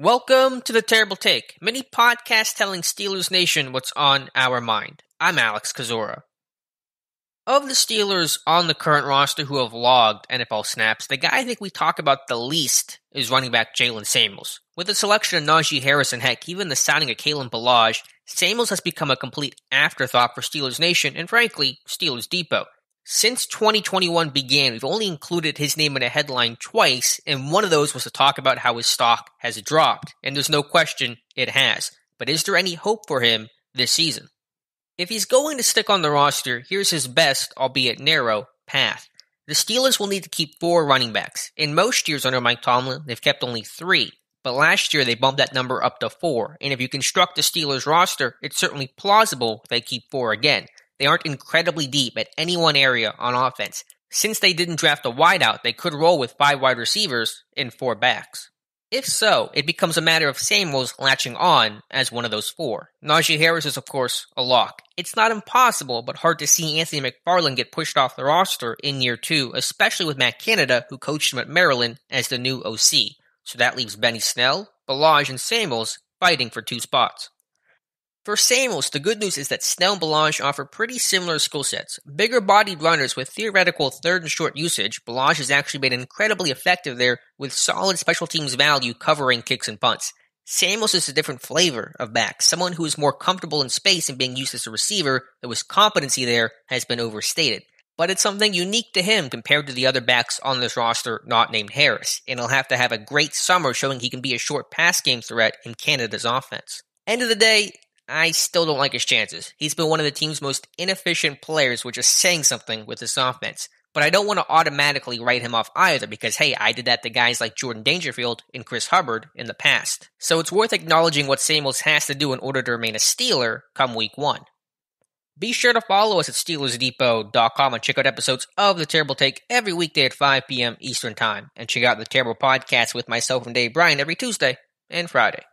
Welcome to the Terrible Take, mini podcast telling Steelers Nation what's on our mind. I'm Alex Kazura. Of the Steelers on the current roster who have logged NFL snaps, the guy I think we talk about the least is running back Jalen Samuels. With the selection of Najee Harris and heck, even the signing of Kalen Ballage, Samuels has become a complete afterthought for Steelers Nation and frankly, Steelers Depot. Since 2021 began, we've only included his name in a headline twice, and one of those was to talk about how his stock has dropped. And there's no question it has. But is there any hope for him this season? If he's going to stick on the roster, here's his best, albeit narrow, path. The Steelers will need to keep four running backs. In most years under Mike Tomlin, they've kept only three, but last year they bumped that number up to four. And if you construct the Steelers roster, it's certainly plausible they keep four again. They aren't incredibly deep at any one area on offense. Since they didn't draft a wideout, they could roll with five wide receivers and four backs. If so, it becomes a matter of Samuels latching on as one of those four. Najee Harris is, of course, a lock. It's not impossible, but hard to see Anthony McFarland get pushed off the roster in year two, especially with Matt Canada, who coached him at Maryland, as the new OC. So that leaves Benny Snell, Balaj, and Samuels fighting for two spots. For Samuels, the good news is that Snell and Belange offer pretty similar skill sets. Bigger bodied runners with theoretical third and short usage, Belange has actually been incredibly effective there with solid special teams value covering kicks and punts. Samuels is a different flavor of back, someone who is more comfortable in space and being used as a receiver, though his competency there has been overstated. But it's something unique to him compared to the other backs on this roster not named Harris, and he'll have to have a great summer showing he can be a short pass game threat in Canada's offense. End of the day, I still don't like his chances. He's been one of the team's most inefficient players, which is saying something with his offense. But I don't want to automatically write him off either because, hey, I did that to guys like Jordan Dangerfield and Chris Hubbard in the past. So it's worth acknowledging what Samuels has to do in order to remain a Steeler come week one. Be sure to follow us at SteelersDepot.com and check out episodes of The Terrible Take every weekday at 5 p.m. Eastern Time. And check out The Terrible Podcast with myself and Dave Bryan every Tuesday and Friday.